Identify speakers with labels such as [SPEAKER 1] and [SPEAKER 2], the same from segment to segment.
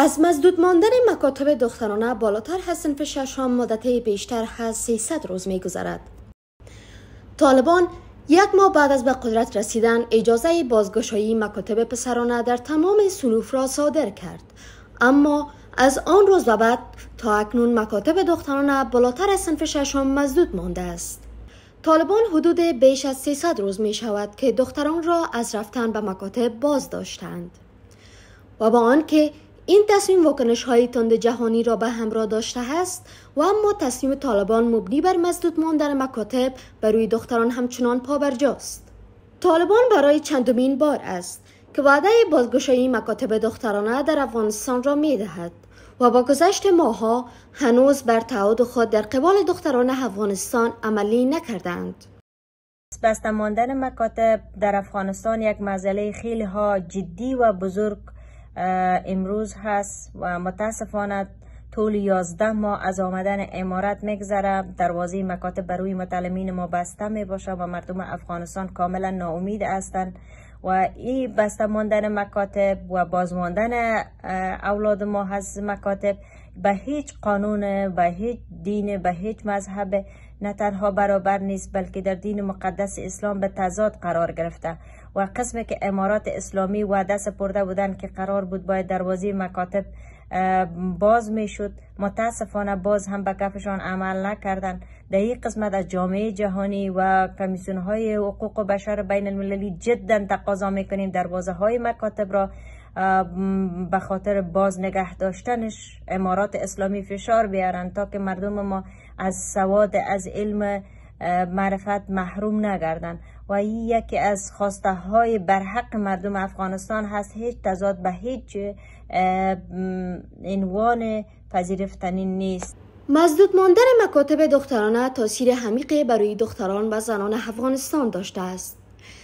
[SPEAKER 1] از مزدود ماندن مکاتب دخترانه بالاتر از سنف ششم مدت بیشتر از 300 روز می گذرد. طالبان یک ماه بعد از به قدرت رسیدن اجازه بازگشایی مکاتب پسرانه در تمام سنوف را صادر کرد اما از آن روز به بعد تا اکنون مکاتب دخترانه بالاتر از سنف ششم مزدود مانده است طالبان حدود بیش از 300 روز می شود که دختران را از رفتن به مکاتب باز داشتند و با آنکه این تصمیم واکنش های تند جهانی را به همراه داشته است و اما تصمیم طالبان مبنی بر مسدود ماندن مکاتب بر روی دختران همچنان پابرجاست طالبان برای چندمین بار است که وعده بازگشایی مکاتب دخترانه در افغانستان را می و با گذشت ماها هنوز بر تعهد خود در قبال دختران افغانستان عملی نکردند.
[SPEAKER 2] بسته ماندن مکاتب در افغانستان یک مسئله خیلی ها جدی و بزرگ امروز هست و متاسفانه طول یازده ماه از آمدن امارت میگذره دروازه مکاتب بروی متعلمین ما بسته می و مردم افغانستان کاملا ناامید هستند و این بسته ماندن مکاتب و بازماندن اولاد ما هست مکاتب به هیچ قانون به هیچ دین به هیچ مذهب نه تنها برابر نیست بلکه در دین مقدس اسلام به تضاد قرار گرفته و قسمی که امارات اسلامی وعده سپرده بودند که قرار بود باید دروازه مکاتب باز میشد متاسفانه باز هم به کفشان عمل نکردن در این قسمت از جامعه جهانی و کمیسیون های حقوق و بشر بین المللی جدا تقاضا میکنیم دروازه های مکاتب را به خاطر باز نگه داشتنش امارات اسلامی فشار بیارن تا که مردم ما از سواد از علم معرفت محروم نگردند و این یکی از خواسته های برحق مردم افغانستان هست هیچ تضاد به هیچ عنوان پذیرفتنی نیست
[SPEAKER 1] مزدود ماندن مکاتب دخترانه تاثیر عمیقی برای دختران و زنان افغانستان داشته است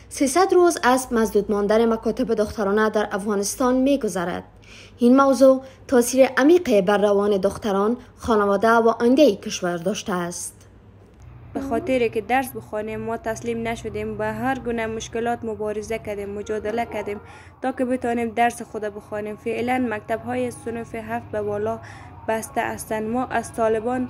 [SPEAKER 1] 300 روز از مزدود ماندن مکاتب دخترانه در افغانستان می این موضوع تاثیر عمیقی بر روان دختران، خانواده و آینده کشور داشته است.
[SPEAKER 3] به خاطر که درس بخوانیم ما تسلیم نشدیم و هر گونه مشکلات مبارزه کردیم مجادله کردیم تا که بتانیم درس خود بخوانیم فعلا مکتب های سنف هفت به بالا بسته هستند ما از طالبان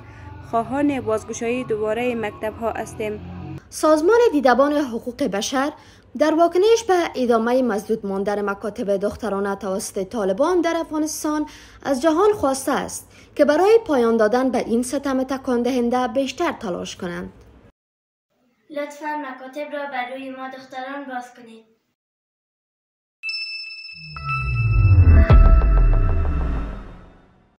[SPEAKER 3] خواهان بازگشایی دوباره مکتب ها هستیم
[SPEAKER 1] سازمان دیدبان حقوق بشر در واکنش به ادامه مزدود ماندن مکاتب دخترانه توسط طالبان در افغانستان از جهان خواسته است که برای پایان دادن به این ستم تکان دهنده بیشتر تلاش کنند.
[SPEAKER 2] لطفا مکاتب را بر روی ما دختران باز کنید.